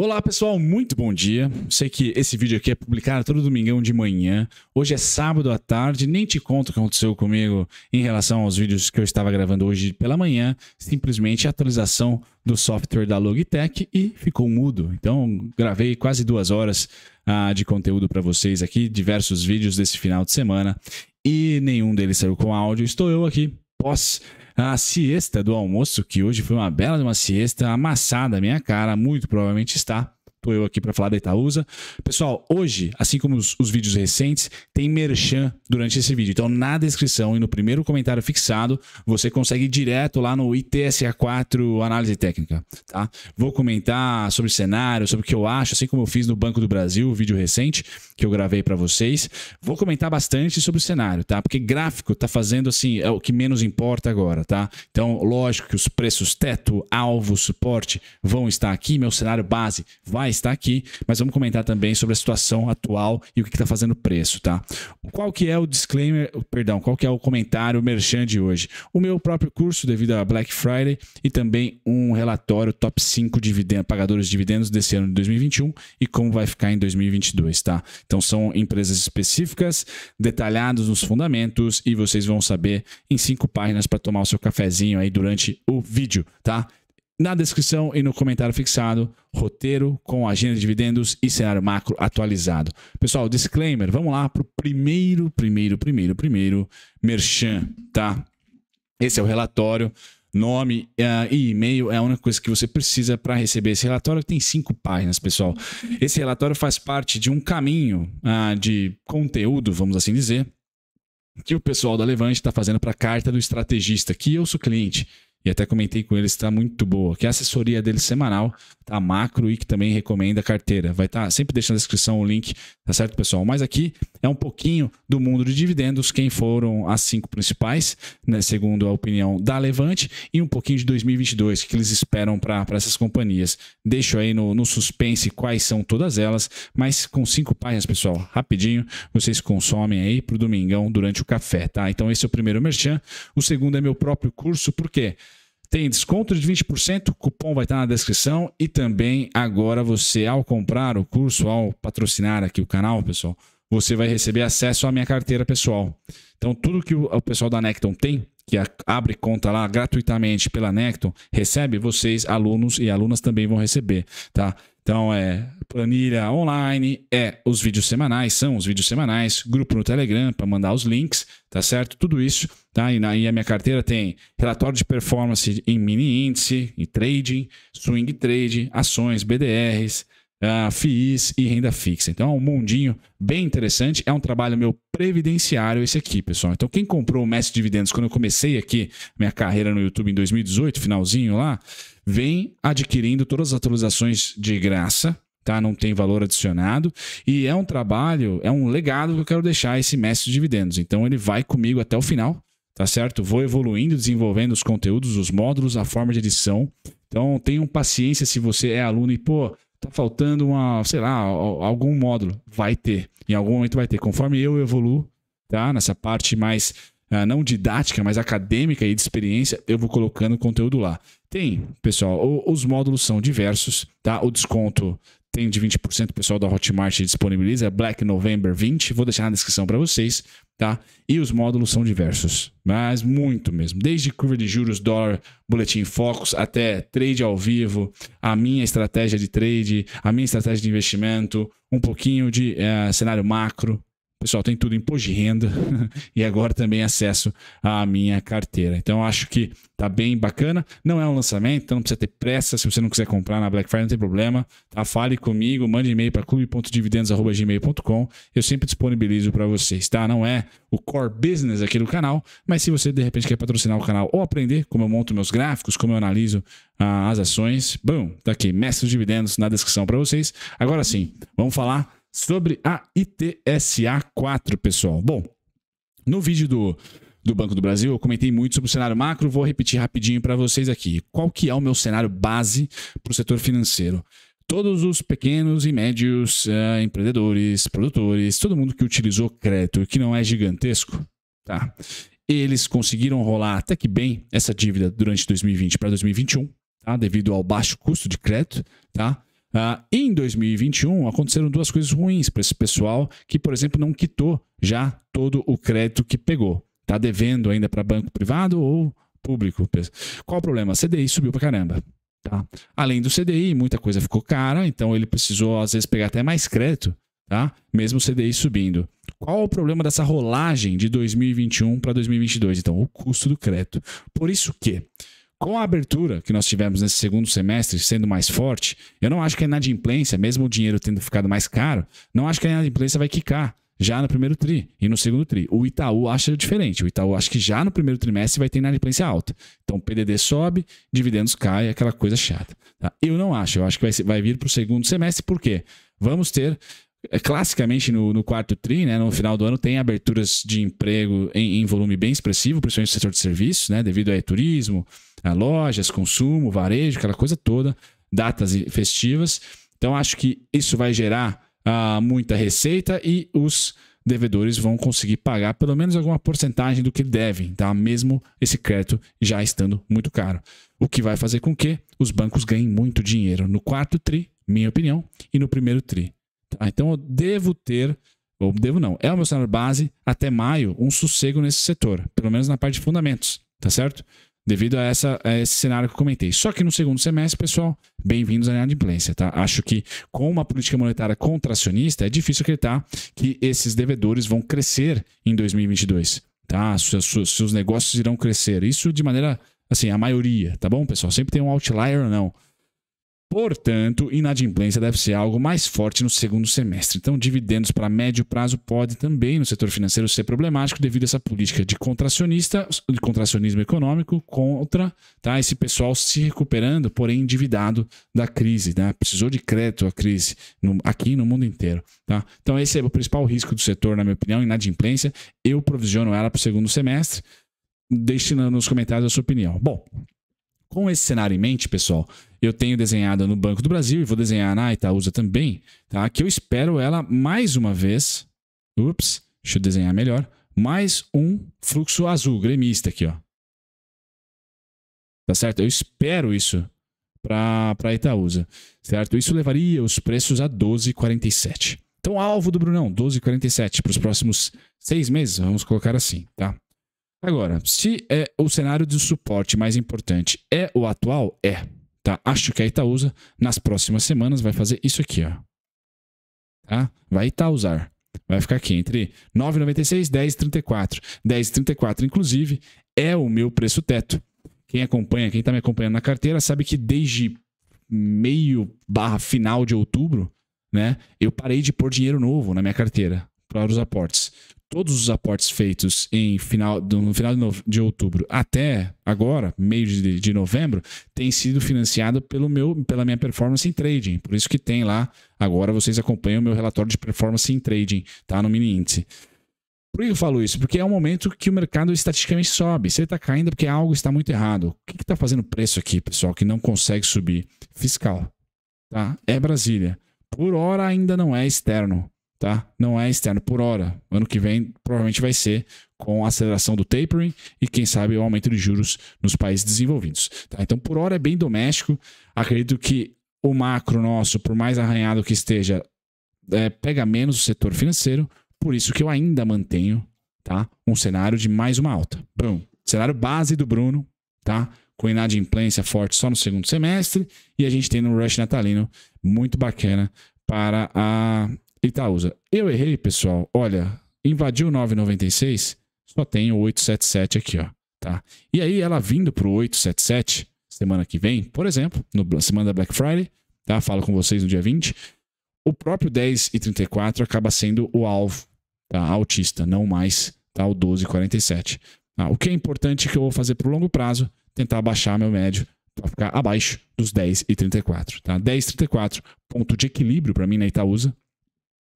Olá pessoal, muito bom dia. Sei que esse vídeo aqui é publicado todo domingão de manhã. Hoje é sábado à tarde, nem te conto o que aconteceu comigo em relação aos vídeos que eu estava gravando hoje pela manhã. Simplesmente a atualização do software da Logitech e ficou mudo. Então gravei quase duas horas ah, de conteúdo para vocês aqui, diversos vídeos desse final de semana e nenhum deles saiu com áudio. Estou eu aqui pós a siesta do almoço, que hoje foi uma bela uma siesta amassada, minha cara, muito provavelmente está eu aqui para falar da Itaúsa. Pessoal, hoje, assim como os, os, vídeos recentes, tem merchan durante esse vídeo. Então, na descrição e no primeiro comentário fixado, você consegue ir direto lá no ITSA4 Análise Técnica, tá? Vou comentar sobre cenário, sobre o que eu acho, assim como eu fiz no Banco do Brasil, o vídeo recente que eu gravei para vocês. Vou comentar bastante sobre o cenário, tá? Porque gráfico tá fazendo assim, é o que menos importa agora, tá? Então, lógico que os preços teto, alvo, suporte vão estar aqui, meu cenário base vai está aqui, mas vamos comentar também sobre a situação atual e o que está fazendo preço, tá? Qual que é o disclaimer, perdão, qual que é o comentário, merchan de hoje? O meu próprio curso devido a Black Friday e também um relatório top 5 pagadores de dividendos desse ano de 2021 e como vai ficar em 2022, tá? Então são empresas específicas, detalhados nos fundamentos e vocês vão saber em cinco páginas para tomar o seu cafezinho aí durante o vídeo, tá? na descrição e no comentário fixado, roteiro com agenda de dividendos e cenário macro atualizado. Pessoal, disclaimer, vamos lá para o primeiro, primeiro, primeiro, primeiro merchan, tá? Esse é o relatório, nome uh, e e-mail é a única coisa que você precisa para receber esse relatório, que tem cinco páginas, pessoal. Esse relatório faz parte de um caminho uh, de conteúdo, vamos assim dizer, que o pessoal da Levante está fazendo para a carta do estrategista, que eu sou cliente e até comentei com eles, está muito boa, que a assessoria dele semanal, tá macro e que também recomenda carteira. Vai estar tá sempre deixando na descrição o link, tá certo, pessoal? Mas aqui é um pouquinho do mundo de dividendos, quem foram as cinco principais, né, segundo a opinião da Levante, e um pouquinho de 2022, que eles esperam para essas companhias. Deixo aí no, no suspense quais são todas elas, mas com cinco páginas, pessoal, rapidinho, vocês consomem aí pro domingão durante o café, tá? Então esse é o primeiro merchan, o segundo é meu próprio curso, por quê? Tem desconto de 20%, cupom vai estar na descrição e também agora você ao comprar o curso, ao patrocinar aqui o canal, pessoal, você vai receber acesso à minha carteira pessoal. Então tudo que o pessoal da Necton tem que abre conta lá gratuitamente pela Necton, recebe, vocês, alunos e alunas, também vão receber, tá? Então é planilha online, é os vídeos semanais, são os vídeos semanais, grupo no Telegram para mandar os links, tá certo? Tudo isso, tá? E, na, e a minha carteira tem relatório de performance em mini índice, em trading, swing trade, ações, BDRs, FIIs e renda fixa. Então é um mundinho bem interessante. É um trabalho meu previdenciário esse aqui, pessoal. Então quem comprou o Mestre Dividendos quando eu comecei aqui minha carreira no YouTube em 2018, finalzinho lá, vem adquirindo todas as atualizações de graça. Tá? Não tem valor adicionado. E é um trabalho, é um legado que eu quero deixar esse mestre de dividendos. Então ele vai comigo até o final tá certo? Vou evoluindo, desenvolvendo os conteúdos, os módulos, a forma de edição. Então, tenham paciência se você é aluno e, pô, tá faltando uma, sei lá, algum módulo. Vai ter. Em algum momento vai ter. Conforme eu evoluo, tá? Nessa parte mais uh, não didática, mas acadêmica e de experiência, eu vou colocando conteúdo lá. Tem, pessoal, o, os módulos são diversos, tá? O desconto tem de 20% o pessoal da Hotmart disponibiliza, é Black November 20, vou deixar na descrição para vocês, tá? E os módulos são diversos, mas muito mesmo. Desde curva de juros, dólar, boletim focos, até trade ao vivo, a minha estratégia de trade, a minha estratégia de investimento, um pouquinho de é, cenário macro, pessoal tem tudo imposto de renda e agora também acesso à minha carteira. Então acho que tá bem bacana. Não é um lançamento, então não precisa ter pressa. Se você não quiser comprar na Black Friday, não tem problema. Tá? Fale comigo, mande e-mail para clube.dividendos.gmail.com. Eu sempre disponibilizo para vocês, tá? Não é o core business aqui do canal, mas se você de repente quer patrocinar o canal ou aprender como eu monto meus gráficos, como eu analiso ah, as ações, bom, tá aqui, mestre dos dividendos na descrição para vocês. Agora sim, vamos falar sobre a ITSA 4, pessoal. Bom, no vídeo do, do Banco do Brasil, eu comentei muito sobre o cenário macro, vou repetir rapidinho para vocês aqui. Qual que é o meu cenário base para o setor financeiro? Todos os pequenos e médios uh, empreendedores, produtores, todo mundo que utilizou crédito, que não é gigantesco, tá? Eles conseguiram rolar até que bem essa dívida durante 2020 para 2021, tá? Devido ao baixo custo de crédito, tá? Uh, em 2021, aconteceram duas coisas ruins para esse pessoal que, por exemplo, não quitou já todo o crédito que pegou. Está devendo ainda para banco privado ou público. Qual o problema? A CDI subiu para caramba. Tá? Além do CDI, muita coisa ficou cara, então ele precisou, às vezes, pegar até mais crédito, tá? mesmo o CDI subindo. Qual o problema dessa rolagem de 2021 para 2022? Então, o custo do crédito. Por isso que com a abertura que nós tivemos nesse segundo semestre sendo mais forte, eu não acho que a inadimplência, mesmo o dinheiro tendo ficado mais caro, não acho que a inadimplência vai quicar já no primeiro tri e no segundo tri. O Itaú acha diferente. O Itaú acha que já no primeiro trimestre vai ter inadimplência alta. Então, PDD sobe, dividendos cai, aquela coisa chata. Tá? Eu não acho. Eu acho que vai, vai vir para o segundo semestre. Por quê? Vamos ter é, classicamente no, no quarto TRI, né, no final do ano, tem aberturas de emprego em, em volume bem expressivo, principalmente no setor de serviços, né, devido a turismo, lojas, consumo, varejo, aquela coisa toda, datas festivas. Então, acho que isso vai gerar ah, muita receita e os devedores vão conseguir pagar pelo menos alguma porcentagem do que devem, tá? mesmo esse crédito já estando muito caro. O que vai fazer com que os bancos ganhem muito dinheiro no quarto TRI, minha opinião, e no primeiro TRI. Ah, então eu devo ter, ou devo não, é o meu cenário base até maio um sossego nesse setor, pelo menos na parte de fundamentos, tá certo? Devido a, essa, a esse cenário que eu comentei. Só que no segundo semestre, pessoal, bem-vindos à inadimplência, tá? Acho que com uma política monetária contracionista, é difícil acreditar que esses devedores vão crescer em 2022, tá? Se seus negócios irão crescer. Isso de maneira, assim, a maioria, tá bom, pessoal? Sempre tem um outlier ou não Portanto, inadimplência deve ser algo mais forte no segundo semestre. Então, dividendos para médio prazo pode também, no setor financeiro, ser problemático devido a essa política de contracionista, de contracionismo econômico contra tá, esse pessoal se recuperando, porém endividado da crise. Né? Precisou de crédito a crise no, aqui no mundo inteiro. Tá? Então, esse é o principal risco do setor, na minha opinião, inadimplência. Eu provisiono ela para o segundo semestre, destinando nos comentários a sua opinião. Bom, com esse cenário em mente, pessoal, eu tenho desenhada no Banco do Brasil e vou desenhar na Itaúsa também, tá? que eu espero ela mais uma vez. Ups, deixa eu desenhar melhor. Mais um fluxo azul, gremista aqui, ó. Tá certo? Eu espero isso para Itaúsa, certo? Isso levaria os preços a 12,47. Então, alvo do Brunão, 12,47 para os próximos seis meses, vamos colocar assim, tá? Agora, se é o cenário de suporte mais importante é o atual, é tá? Acho que a Itaúsa, nas próximas semanas, vai fazer isso aqui, ó. Tá? Vai Itausar. Vai ficar aqui entre 9,96 e 10,34. 10,34, inclusive, é o meu preço teto. Quem acompanha, quem está me acompanhando na carteira, sabe que desde meio barra final de outubro, né? Eu parei de pôr dinheiro novo na minha carteira para os aportes todos os aportes feitos em final, no final de outubro até agora, meio de, de novembro, tem sido financiado pelo meu, pela minha performance em trading. Por isso que tem lá, agora vocês acompanham o meu relatório de performance em trading, tá? No mini índice. Por que eu falo isso? Porque é um momento que o mercado estatisticamente sobe. Se ele está caindo, é porque algo está muito errado. O que está fazendo preço aqui, pessoal, que não consegue subir? Fiscal. Tá? É Brasília. Por hora ainda não é externo tá? Não é externo por hora. Ano que vem provavelmente vai ser com a aceleração do tapering e quem sabe o aumento de juros nos países desenvolvidos. Tá? Então por hora é bem doméstico. Acredito que o macro nosso, por mais arranhado que esteja, é, pega menos o setor financeiro. Por isso que eu ainda mantenho, tá? Um cenário de mais uma alta. Bom, cenário base do Bruno, tá? Com inadimplência forte só no segundo semestre e a gente tem um rush natalino muito bacana para a Itaúsa. Eu errei, pessoal. Olha, invadiu 996, só tem o 877 aqui, ó, tá? E aí ela vindo pro 877 semana que vem, por exemplo, no semana da Black Friday, tá? Falo com vocês no dia 20. O próprio 10 e 34 acaba sendo o alvo, tá? Autista, não mais tá o 12 e 47. Tá? Ah, o que é importante que eu vou fazer pro longo prazo, tentar baixar meu médio para ficar abaixo dos 10 e 34, tá? 10 34 ponto de equilíbrio para mim na Itaúsa,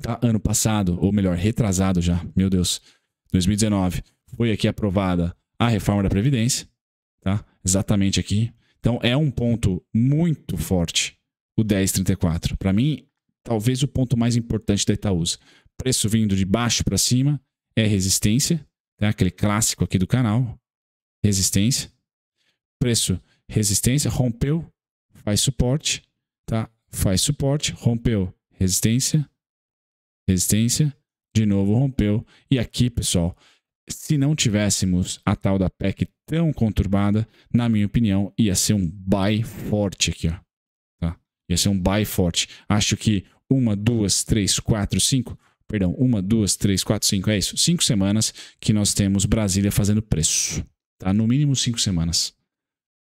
Tá, ano passado, ou melhor, retrasado já, meu Deus, 2019, foi aqui aprovada a reforma da Previdência, tá? Exatamente aqui. Então é um ponto muito forte o 1034. Para mim, talvez o ponto mais importante da Itaúsa. Preço vindo de baixo para cima é resistência, tá? aquele clássico aqui do canal. Resistência. Preço, resistência, rompeu, faz suporte, tá? Faz suporte, rompeu, resistência, resistência, de novo rompeu. E aqui, pessoal, se não tivéssemos a tal da PEC tão conturbada, na minha opinião, ia ser um buy forte aqui, ó. Tá? Ia ser um buy forte. Acho que uma, duas, três, quatro, cinco. Perdão, uma, duas, três, quatro, cinco. É isso. Cinco semanas que nós temos Brasília fazendo preço. Tá? No mínimo cinco semanas.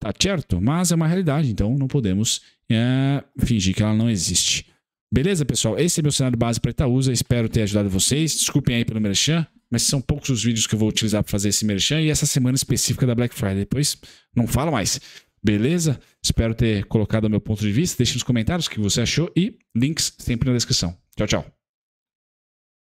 Tá certo? Mas é uma realidade, então não podemos é, fingir que ela não existe. Beleza, pessoal? Esse é meu cenário base para Itaúsa. Espero ter ajudado vocês. Desculpem aí pelo merchan, mas são poucos os vídeos que eu vou utilizar para fazer esse merchan e essa semana específica da Black Friday. Depois não falo mais. Beleza? Espero ter colocado o meu ponto de vista. Deixe nos comentários o que você achou e links sempre na descrição. Tchau, tchau.